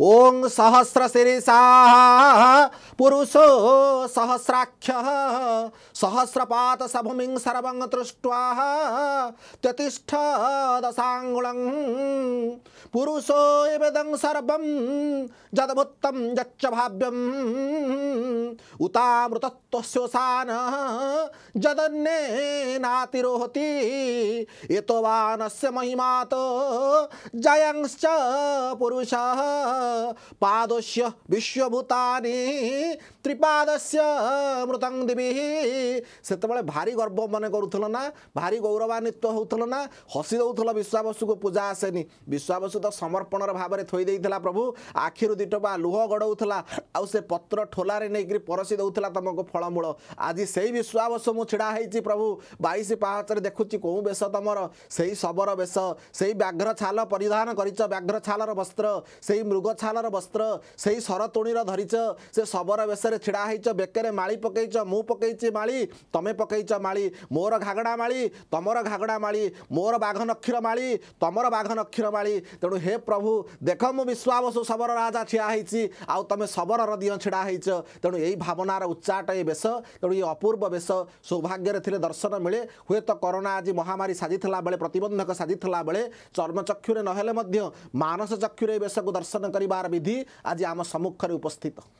ओं सहस्रशिसा पुषो सहस्राख्य सहस्रपात सभूमि सर्व दृष्ट्वा त्यतिष्ठ दशाङ्गुलं पुरुषो इदं सर्वं जदभुत्तं यच्च भाव्यम् उतामृतत्वस्योसान जदन्ने नातिरोहति यतो वा नस्य पुरुषः पादस्य विश्वभूतानि त्रिपादस्य मृतं दिभिः ସେତେବେଳେ ଭାରି ଗର୍ବ ମନେ କରୁଥିଲ ନା ଭାରି ଗୌରବାନ୍ୱିତ ହେଉଥିଲ ନା ହସି ଦେଉଥିଲ ବିଶ୍ୱାବସୁକୁ ପୂଜା ଆସେନି ବିଶ୍ୱାବସୁ ତ ସମର୍ପଣର ଭାବରେ ଥୋଇଦେଇଥିଲା ପ୍ରଭୁ ଆଖିରୁ ଦୁଇଟପା ଲୁହ ଗଡ଼ଉଥିଲା ଆଉ ସେ ପତ୍ର ଠୋଲାରେ ନେଇକରି ପରଶି ଦେଉଥିଲା ତୁମକୁ ଫଳମୂଳ ଆଜି ସେଇ ବିଶ୍ୱାବସୁ ମୁଁ ଛିଡ଼ା ହେଇଛି ପ୍ରଭୁ ବାଇଶ ପାହାଚରେ ଦେଖୁଛି କେଉଁ ବେଶ ତୁମର ସେଇ ଶବର ବେଶ ସେଇ ବ୍ୟାଘ୍ର ଛାଲ ପରିଧାନ କରିଛ ବ୍ୟାଘ୍ର ଛାଲର ବସ୍ତ୍ର ସେଇ ମୃଗ ଛାଲର ବସ୍ତ୍ର ସେଇ ଶରତୁଣୀର ଧରିଛ ସେ ଶବର ବେଶରେ ଛିଡ଼ା ହେଇଛ ବେକରେ ମାଳି ପକେଇଛ ମୁଁ ପକେଇଛି ମାଳି ତମେ ପକେଇଛ ମାଳି ମୋର ଘାଗଡ଼ା ମାଳି ତମର ଘାଗଡ଼ା ମାଳି ମୋର ବାଘ ନକ୍ଷୀର ମାଳି ତମର ବାଘ ନକ୍ଷୀର ମାଳି ତେଣୁ ହେ ପ୍ରଭୁ ଦେଖ ମୁଁ ବିଶ୍ୱାବସୁ ଶବର ରାଜା ଛିଡ଼ା ହେଇଛି ଆଉ ତମେ ଶବରର ଦିଅ ଛିଡ଼ା ହେଇଛ ତେଣୁ ଏଇ ଭାବନାର ଉଚ୍ଚାଟ ଏ ବେଶ ତେଣୁ ଏ ଅପୂର୍ବ ବେଶ ସୌଭାଗ୍ୟରେ ଥିଲେ ଦର୍ଶନ ମିଳେ ହୁଏତ କରୋନା ଆଜି ମହାମାରୀ ସାଜିଥିଲା ବେଳେ ପ୍ରତିବନ୍ଧକ ସାଜିଥିଲା ବେଳେ ଚର୍ମଚକ୍ଷୁରେ ନହେଲେ ମଧ୍ୟ ମାନସ ଚକ୍ଷୁରେ ଏ ବେଶକୁ ଦର୍ଶନ କରି କରିବାର ବିଧି ଆଜି ଆମ ସମ୍ମୁଖରେ ଉପସ୍ଥିତ